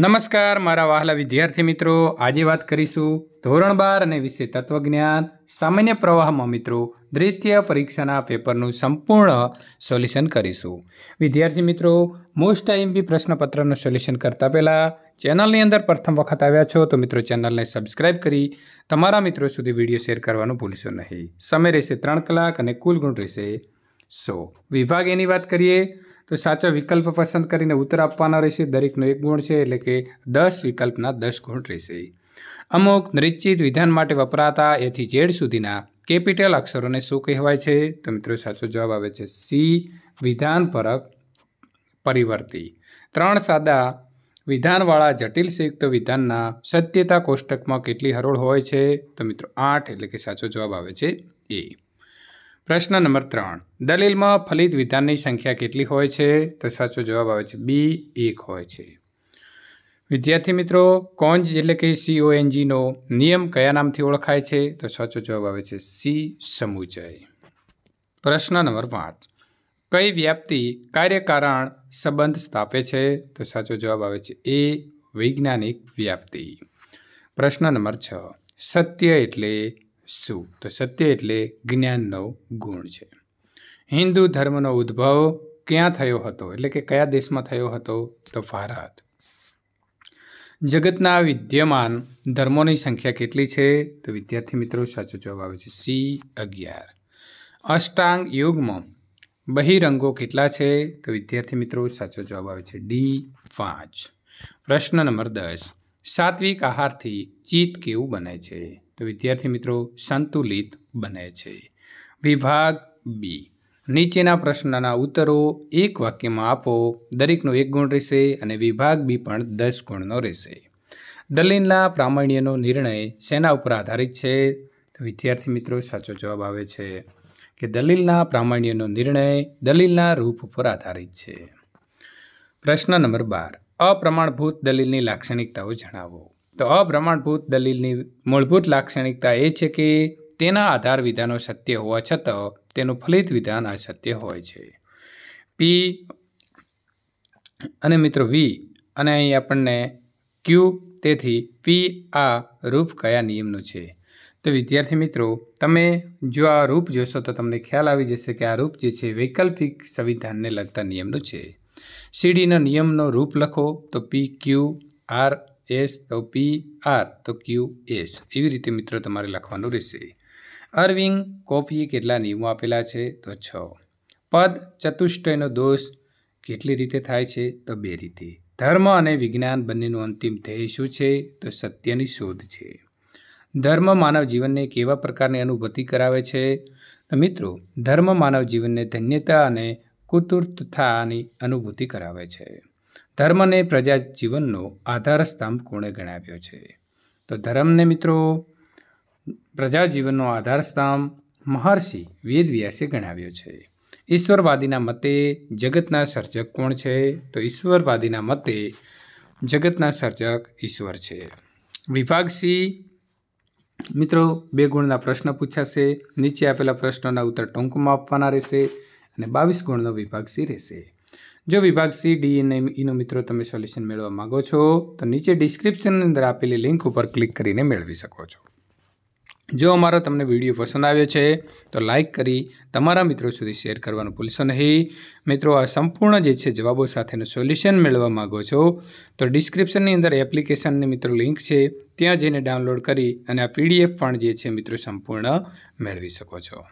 નમસ્કાર મારા વહાલા વિદ્યાર્થી મિત્રો આજે વાત કરીશું ધોરણ બાર અને વિષય તત્વજ્ઞાન સામાન્ય પ્રવાહમાં મિત્રો દ્વિતીય પરીક્ષાના પેપરનું સંપૂર્ણ સોલ્યુશન કરીશું વિદ્યાર્થી મિત્રો મોસ્ટ આઈએમપી પ્રશ્નપત્રનું સોલ્યુશન કરતા પહેલાં ચેનલની અંદર પ્રથમ વખત આવ્યા છો તો મિત્રો ચેનલને સબસ્ક્રાઇબ કરી તમારા મિત્રો સુધી વિડીયો શેર કરવાનું ભૂલશો નહીં સમય રહેશે ત્રણ કલાક અને કુલ ગુણ રહેશે સો વિભાગ એની વાત કરીએ તો સાચો વિકલ્પ પસંદ કરીને ઉત્તર આપવાનો રહેશે દરેકનો એક ગુણ છે એટલે કે દસ વિકલ્પના દસ ગુણ રહેશે અમુક નિશ્ચિત વિધાન માટે વપરાતા એથી ઝેડ સુધીના કેપિટલ અક્ષરોને શું કહેવાય છે તો મિત્રો સાચો જવાબ આવે છે સી વિધાન પરક પરિવર્તી ત્રણ સાદા વિધાનવાળા જટિલ સંયુક્ત વિધાનના સત્યતા કોષ્ટકમાં કેટલી હરોળ હોય છે તો મિત્રો આઠ એટલે કે સાચો જવાબ આવે છે એ પ્રશ્ન નંબર ત્રણ દલીલમાં ફલિત વિધાનની સંખ્યા કેટલી હોય છે તો સાચો જવાબ આવે છે બી એક હોય છે વિદ્યાર્થી મિત્રો કોંજ એટલે કે સીઓએનજીનો નિયમ કયા નામથી ઓળખાય છે તો સાચો જવાબ આવે છે સી સમુચય પ્રશ્ન નંબર પાંચ કઈ વ્યાપ્તિ કાર્યકારણ સંબંધ સ્થાપે છે તો સાચો જવાબ આવે છે એ વૈજ્ઞાનિક વ્યાપ્તિ પ્રશ્ન નંબર છ સત્ય એટલે શું તો સત્ય એટલે જ્ઞાનનો ગુણ છે હિન્દુ ધર્મનો ઉદ્ભવ ક્યાં થયો હતો એટલે કે કયા દેશમાં થયો હતો તો ભારત જગતના વિદ્યમાન ધર્મોની સંખ્યા કેટલી છે તો વિદ્યાર્થી મિત્રો સાચો જવાબ આવે છે સી અગિયાર અષ્ટાંગ યુગમાં બહિરંગો કેટલા છે તો વિદ્યાર્થી મિત્રો સાચો જવાબ આવે છે ડી પાંચ પ્રશ્ન નંબર દસ સાત્વિક આહારથી ચિત્ત કેવું બને છે તો વિદ્યાર્થી મિત્રો સંતુલિત બને છે વિભાગ બી નીચેના પ્રશ્નના ઉત્તરો એક વાક્યમાં આપો દરેકનો એક ગુણ રહેશે અને વિભાગ બી પણ દસ ગુણનો રહેશે દલીલના પ્રામાણ્યનો નિર્ણય શેના ઉપર આધારિત છે તો વિદ્યાર્થી મિત્રો સાચો જવાબ આવે છે કે દલીલના પ્રામાણ્યનો નિર્ણય દલીલના રૂપ ઉપર આધારિત છે પ્રશ્ન નંબર બાર અપ્રમાણભૂત દલીલની લાક્ષણિકતાઓ જણાવો તો અપ્રમાણભૂત દલીલની મૂળભૂત લાક્ષણિકતા એ છે કે તેના આધાર વિધાનો સત્ય હોવા છતાં તેનું ફલિત વિધાન અસત્ય હોય છે પી અને મિત્રો વી અને અહીં આપણને ક્યુ તેથી પી આ રૂપ કયા નિયમનું છે તો વિદ્યાર્થી મિત્રો તમે જો આ રૂપ જોશો તો તમને ખ્યાલ આવી જશે કે આ રૂપ જે છે વૈકલ્પિક સંવિધાનને લગતા નિયમનું છે સીડીના નિયમનો રૂપ લખો તો પી ક્યુ આર એસ તો પી આર તો ક્યુ એસ એવી રીતે મિત્રો તમારે લખવાનું રહેશે અરવિંગ કોફીએ કેટલા નિયમો આપેલા છે તો છ પદ ચતુષ્ટયનો દોષ કેટલી રીતે થાય છે તો બે રીતે ધર્મ અને વિજ્ઞાન બંનેનું અંતિમ ધ્યેય શું છે તો સત્યની શોધ છે ધર્મ માનવ જીવનને કેવા પ્રકારની અનુભૂતિ કરાવે છે તો મિત્રો ધર્મ માનવ જીવનને ધન્યતા અને કુતુર્થતાની અનુભૂતિ કરાવે છે ધર્મને પ્રજા જીવનનો આધાર સ્તંભ કોણે ગણાવ્યો છે તો ધર્મને મિત્રો પ્રજા જીવનનો આધાર સ્તંભ મહર્ષિ વેદવ્યાસે ગણાવ્યો છે ઈશ્વરવાદીના મતે જગતના સર્જક કોણ છે તો ઈશ્વરવાદીના મતે જગતના સર્જક ઈશ્વર છે વિભાગ મિત્રો બે ગુણના પ્રશ્ન પૂછાશે નીચે આપેલા પ્રશ્નોના ઉત્તર ટૂંકમાં આપવાના રહેશે અને બાવીસ ગુણનો વિભાગ રહેશે જો વિભાગ સી ડી અને ઈનું મિત્રો તમે સોલ્યુશન મેળવવા માગો છો તો નીચે ડિસ્ક્રિપ્શનની અંદર આપેલી લિંક ઉપર ક્લિક કરીને મેળવી શકો છો જો અમારો તમને વિડીયો પસંદ આવ્યો છે તો લાઇક કરી તમારા મિત્રો સુધી શેર કરવાનું ભૂલશો નહીં મિત્રો આ સંપૂર્ણ જે છે જવાબો સાથેનું સોલ્યુશન મેળવવા માગો છો તો ડિસ્ક્રિપ્શનની અંદર એપ્લિકેશનની મિત્રો લિંક છે ત્યાં જઈને ડાઉનલોડ કરી અને આ પીડીએફ પણ જે છે મિત્રો સંપૂર્ણ મેળવી શકો છો